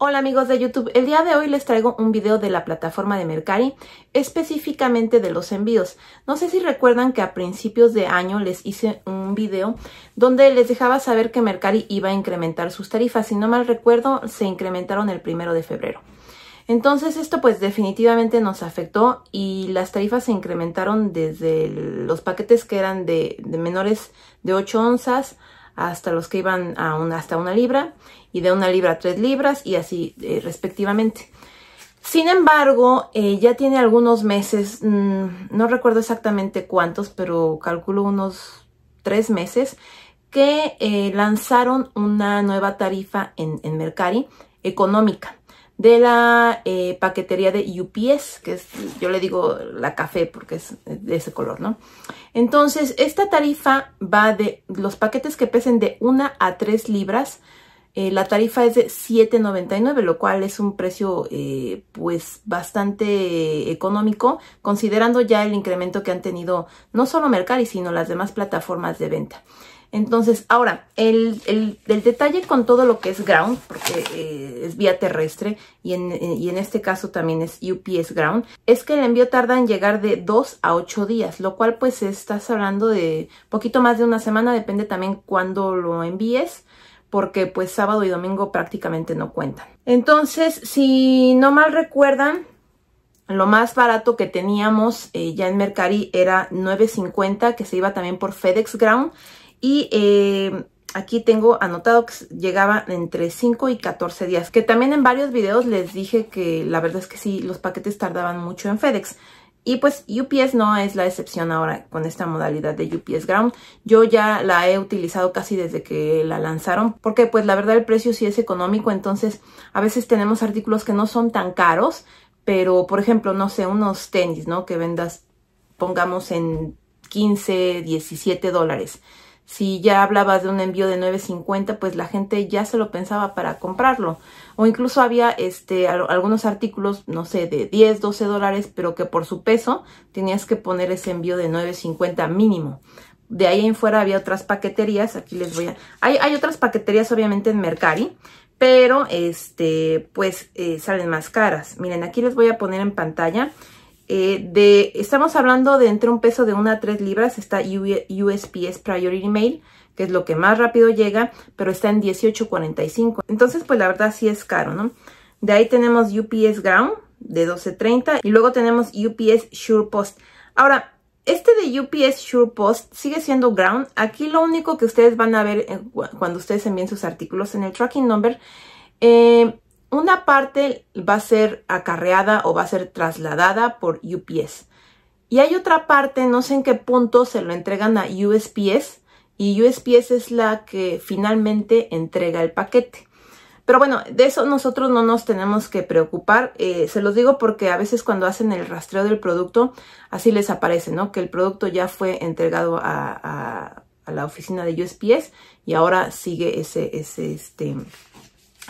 Hola amigos de YouTube, el día de hoy les traigo un video de la plataforma de Mercari, específicamente de los envíos. No sé si recuerdan que a principios de año les hice un video donde les dejaba saber que Mercari iba a incrementar sus tarifas. Si no mal recuerdo, se incrementaron el primero de febrero. Entonces esto pues definitivamente nos afectó y las tarifas se incrementaron desde los paquetes que eran de, menores de 8 onzas hasta los que iban a hasta una libra y de una libra a tres libras y así eh, respectivamente. Sin embargo, eh, ya tiene algunos meses, mm, no recuerdo exactamente cuántos, pero calculo unos tres meses, que eh, lanzaron una nueva tarifa en, en Mercari económica de la eh, paquetería de UPS, que es, yo le digo la café porque es de ese color, ¿no? Entonces, esta tarifa va de los paquetes que pesen de 1 a 3 libras. Eh, la tarifa es de 7.99, lo cual es un precio eh, pues bastante económico, considerando ya el incremento que han tenido no solo Mercari, sino las demás plataformas de venta. Entonces, ahora, el, el, detalle con todo lo que es ground, porque eh, es vía terrestre y en, eh, y en, este caso también es UPS ground, es que el envío tarda en llegar de 2 a 8 días, lo cual pues estás hablando de poquito más de una semana, depende también cuándo lo envíes, porque pues sábado y domingo prácticamente no cuentan. Entonces, si no mal recuerdan, lo más barato que teníamos eh, ya en Mercari era 9.50, que se iba también por FedEx Ground y eh, aquí tengo anotado que llegaba entre 5 y 14 días, que también en varios videos les dije que la verdad es que sí, los paquetes tardaban mucho en FedEx. Y pues UPS no es la excepción ahora con esta modalidad de UPS Ground. Yo ya la he utilizado casi desde que la lanzaron porque pues la verdad el precio sí es económico, entonces a veces tenemos artículos que no son tan caros, pero por ejemplo, no sé, unos tenis, ¿no? Que vendas, pongamos en 15, 17 dólares si ya hablabas de un envío de 9.50, pues la gente ya se lo pensaba para comprarlo. O incluso había este, algunos artículos, no sé, de 10, 12 dólares, pero que por su peso tenías que poner ese envío de 9.50 mínimo. De ahí en fuera había otras paqueterías, aquí les voy a... Hay, hay otras paqueterías obviamente en Mercari, pero este, pues eh, salen más caras. Miren, aquí les voy a poner en pantalla eh, de, estamos hablando de entre un peso de 1 a 3 libras, está USPS e, Priority Mail, que es lo que más rápido llega, pero está en 18.45. Entonces, pues la verdad sí es caro, ¿no? De ahí tenemos UPS Ground de 12.30 y luego tenemos UPS SurePost. Post. Ahora, este de UPS SurePost Post sigue siendo Ground. Aquí lo único que ustedes van a ver eh, cuando ustedes envíen sus artículos en el tracking number eh, una parte va a ser acarreada o va a ser trasladada por UPS. Y hay otra parte, no sé en qué punto se lo entregan a USPS y USPS es la que finalmente entrega el paquete. Pero bueno, de eso nosotros no nos tenemos que preocupar. Eh, se los digo porque a veces cuando hacen el rastreo del producto, así les aparece, ¿no? Que el producto ya fue entregado a, la oficina de USPS y ahora sigue ese, ese, este,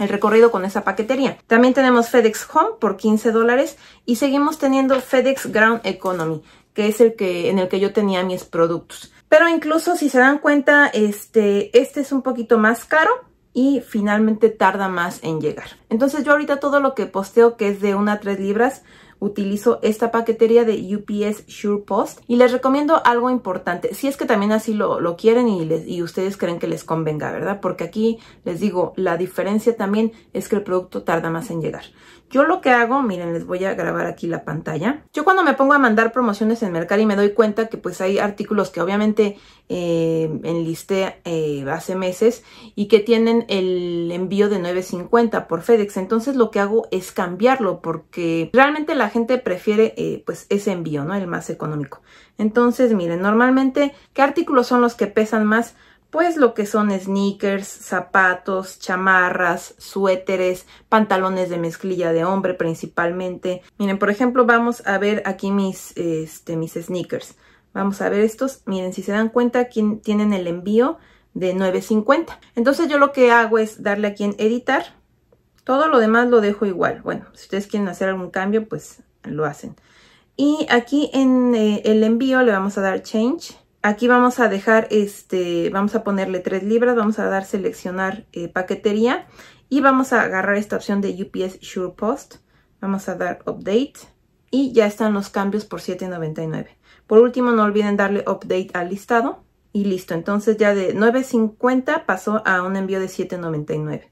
el recorrido con esa paquetería. También tenemos FedEx Home por 15 dólares y seguimos teniendo FedEx Ground Economy, que es el que en el que yo tenía mis productos. Pero incluso si se dan cuenta, este, este es un poquito más caro y finalmente tarda más en llegar. Entonces yo ahorita todo lo que posteo que es de una a 3 libras, utilizo esta paquetería de UPS SurePost y les recomiendo algo importante, si es que también así lo, quieren y, les, y ustedes creen que les convenga, ¿verdad? Porque aquí les digo, la diferencia también es que el producto tarda más en llegar. Yo lo que hago, miren, les voy a grabar aquí la pantalla. Yo cuando me pongo a mandar promociones en Mercari me doy cuenta que pues hay artículos que obviamente eh, enlisté eh, hace meses y que tienen el envío de 9.50 por FedEx. Entonces lo que hago es cambiarlo porque realmente la gente prefiere eh, pues ese envío, ¿no? El más económico. Entonces, miren, normalmente, ¿qué artículos son los que pesan más? pues lo que son sneakers, zapatos, chamarras, suéteres, pantalones de mezclilla de hombre principalmente. Miren, por ejemplo, vamos a ver aquí mis, este, mis sneakers. Vamos a ver estos. Miren, si se dan cuenta, aquí tienen el envío de 9.50. Entonces yo lo que hago es darle aquí en editar. Todo lo demás lo dejo igual. Bueno, si ustedes quieren hacer algún cambio, pues lo hacen. Y aquí en eh, el envío le vamos a dar change Aquí vamos a dejar, este, vamos a ponerle 3 libras, vamos a dar seleccionar eh, paquetería y vamos a agarrar esta opción de UPS SurePost. Post. Vamos a dar Update y ya están los cambios por $7.99. Por último, no olviden darle Update al listado y listo. Entonces ya de $9.50 pasó a un envío de $7.99.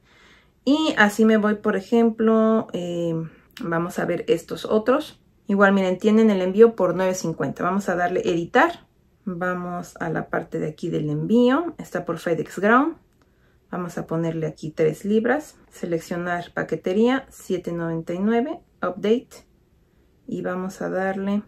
Y así me voy, por ejemplo, eh, vamos a ver estos otros. Igual, miren, tienen el envío por $9.50. Vamos a darle Editar Vamos a la parte de aquí del envío. Está por FedEx Ground. Vamos a ponerle aquí 3 libras. Seleccionar paquetería 7.99. Update. Y vamos a darle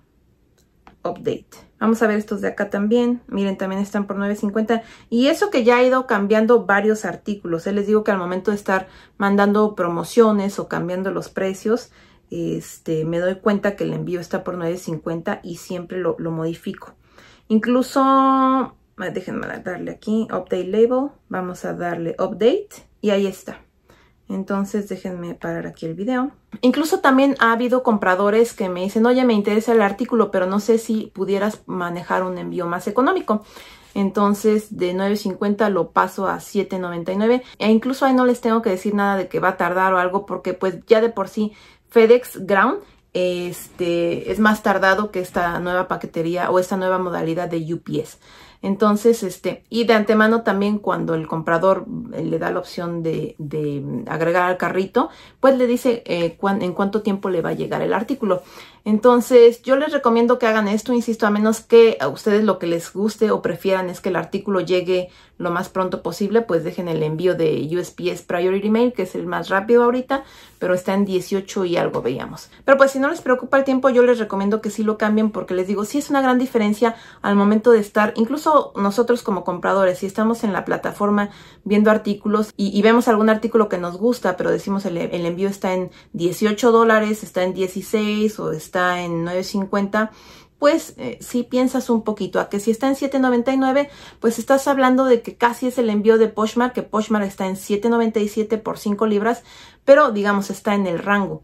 update. Vamos a ver estos de acá también. Miren, también están por $9.50. Y eso que ya ha ido cambiando varios artículos. Eh, les digo que al momento de estar mandando promociones o cambiando los precios, este, me doy cuenta que el envío está por $9.50 y siempre lo modifico. Incluso, déjenme darle aquí, Update Label. Vamos a darle Update y ahí está. Entonces déjenme parar aquí el video. Incluso también ha habido compradores que me dicen, oye, me interesa el artículo, pero no sé si pudieras manejar un envío más económico. Entonces de 9.50 lo paso a 7.99 e incluso ahí no les tengo que decir nada de que va a tardar o algo porque pues ya de por sí FedEx Ground este, es más tardado que esta nueva paquetería o esta nueva modalidad de UPS. Entonces, este, y de antemano también cuando el comprador eh, le da la opción de, agregar al carrito, pues le dice eh, en cuánto tiempo le va a llegar el artículo. Entonces yo les recomiendo que hagan esto, insisto, a menos que a ustedes lo que les guste o prefieran es que el artículo llegue lo más pronto posible, pues dejen el envío de USPS Priority Mail, que es el más rápido ahorita, pero está en 18 y algo veíamos. Pero pues si no les preocupa el tiempo, yo les recomiendo que sí lo cambien porque les digo, sí es una gran diferencia al momento de estar, incluso nosotros como compradores, si estamos en la plataforma viendo artículos y, vemos algún artículo que nos gusta, pero decimos el envío está en 18 dólares, está en 16 o está en 9.50, pues eh, si piensas un poquito, a que si está en 7.99, pues estás hablando de que casi es el envío de Poshmark, que Poshmark está en 7.97 por 5 libras, pero digamos está en el rango.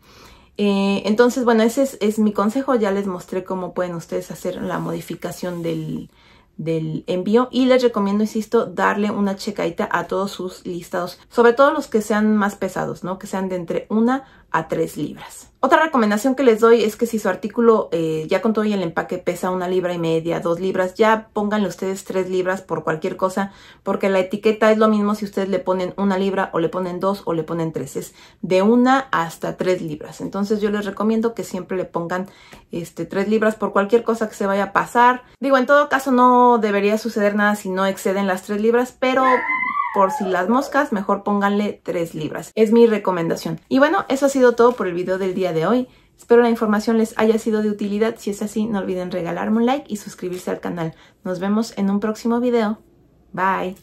Eh, entonces, bueno, ese es, mi consejo. Ya les mostré cómo pueden ustedes hacer la modificación del, del envío y les recomiendo, insisto, darle una checadita a todos sus listados, sobre todo los que sean más pesados, ¿no? Que sean de entre una a tres libras. Otra recomendación que les doy es que si su artículo eh, ya con todo y el empaque pesa una libra y media, dos libras, ya pónganle ustedes tres libras por cualquier cosa, porque la etiqueta es lo mismo si ustedes le ponen una libra o le ponen dos o le ponen tres, es de una hasta tres libras. Entonces yo les recomiendo que siempre le pongan este, tres libras por cualquier cosa que se vaya a pasar. Digo, en todo caso no debería suceder nada si no exceden las 3 libras, pero por si las moscas, mejor pónganle 3 libras. Es mi recomendación. Y bueno, eso ha sido todo por el video del día de hoy. Espero la información les haya sido de utilidad. Si es así, no olviden regalarme un like y suscribirse al canal. Nos vemos en un próximo video. Bye.